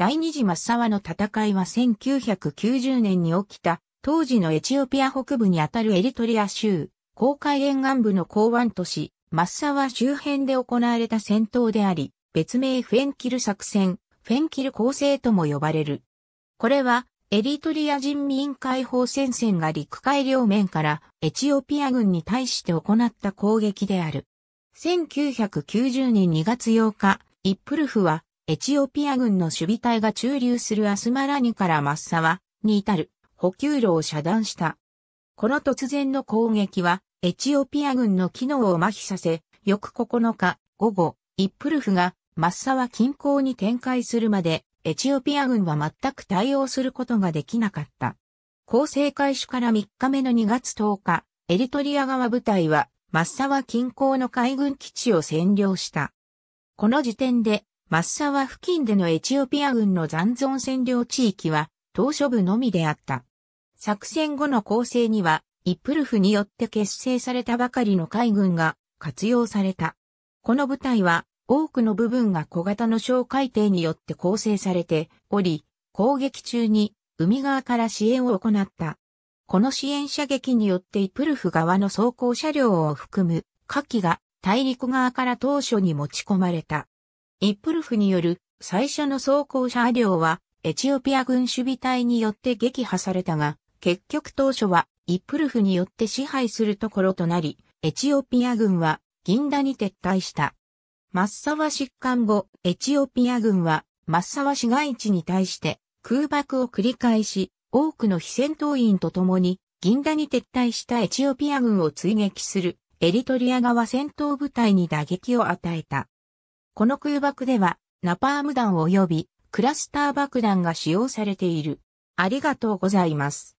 第二次マッサワの戦いは1990年に起きた、当時のエチオピア北部にあたるエリトリア州、公海沿岸部の港湾都市、マッサワ周辺で行われた戦闘であり、別名フェンキル作戦、フェンキル構成とも呼ばれる。これは、エリトリア人民解放戦線が陸海両面からエチオピア軍に対して行った攻撃である。1990年2月8日、イップルフはエチオピア軍の守備隊が駐留するアスマラニからマッサワに至る補給路を遮断した。この突然の攻撃は、エチオピア軍の機能を麻痺させ、翌9日午後、イップルフがマッサワ近郊に展開するまで、エチオピア軍は全く対応することができなかった。攻勢開始から3日目の2月10日、エリトリア側部隊は、マッサワ近郊の海軍基地を占領した。この時点で、マッサワ付近でのエチオピア軍の残存占領地域は島嶼部のみであった。作戦後の構成には、イプルフによって結成されたばかりの海軍が活用された。この部隊は多くの部分が小型の哨戒艇によって構成されており、攻撃中に海側から支援を行った。この支援射撃によってイプルフ側の装甲車両を含む火器が大陸側から当初に持ち込まれた。イップルフによる最初の装甲車両はエチオピア軍守備隊によって撃破されたが、結局当初はイップルフによって支配するところとなり、エチオピア軍は銀田に撤退した。マッサワ疾患後、エチオピア軍はマッサワ市街地に対して空爆を繰り返し、多くの非戦闘員と共に銀田に撤退したエチオピア軍を追撃するエリトリア側戦闘部隊に打撃を与えた。この空爆では、ナパーム弾及びクラスター爆弾が使用されている。ありがとうございます。